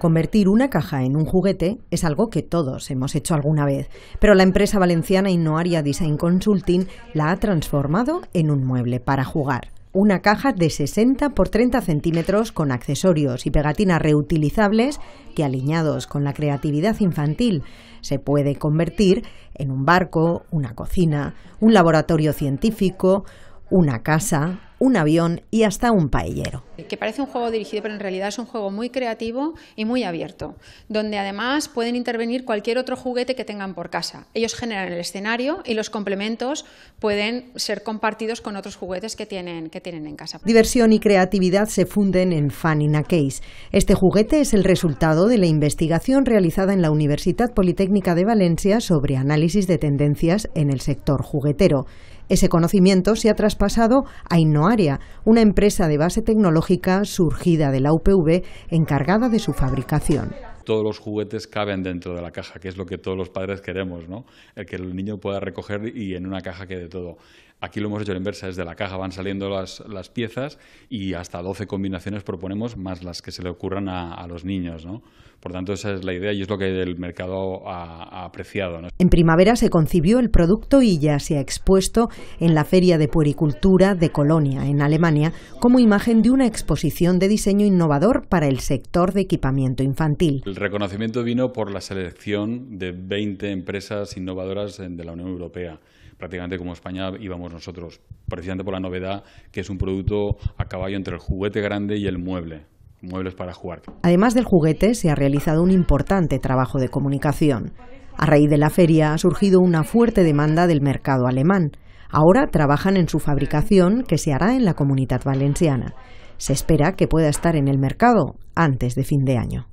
Convertir una caja en un juguete es algo que todos hemos hecho alguna vez, pero la empresa valenciana Innoaria Design Consulting la ha transformado en un mueble para jugar. Una caja de 60 por 30 centímetros con accesorios y pegatinas reutilizables que, alineados con la creatividad infantil, se puede convertir en un barco, una cocina, un laboratorio científico, una casa, un avión y hasta un paellero. Que parece un juego dirigido, pero en realidad es un juego muy creativo y muy abierto, donde además pueden intervenir cualquier otro juguete que tengan por casa. Ellos generan el escenario y los complementos pueden ser compartidos con otros juguetes que tienen, que tienen en casa. Diversión y creatividad se funden en Fun in a Case. Este juguete es el resultado de la investigación realizada en la Universidad Politécnica de Valencia sobre análisis de tendencias en el sector juguetero. Ese conocimiento se ha traspasado a Innoaria, una empresa de base tecnológica surgida de la UPV encargada de su fabricación todos los juguetes caben dentro de la caja, que es lo que todos los padres queremos, ¿no? El que el niño pueda recoger y en una caja quede todo. Aquí lo hemos hecho la inversa, desde la caja van saliendo las, piezas y hasta 12 combinaciones proponemos, más las que se le ocurran a, los niños. ¿no? Por tanto, esa es la idea y es lo que el mercado ha, apreciado. En primavera se concibió el producto y ya se ha expuesto en la Feria de Puericultura de Colonia, en Alemania, como imagen de una exposición de diseño innovador para el sector de equipamiento infantil. El reconocimiento vino por la selección de 20 empresas innovadoras de la Unión Europea, prácticamente como España íbamos nosotros, precisamente por la novedad que es un producto a caballo entre el juguete grande y el mueble muebles para jugar. Además del juguete, se ha realizado un importante trabajo de comunicación. A raíz de la feria ha surgido una fuerte demanda del mercado alemán. Ahora trabajan en su fabricación, que se hará en la Comunidad Valenciana. Se espera que pueda estar en el mercado antes de fin de año.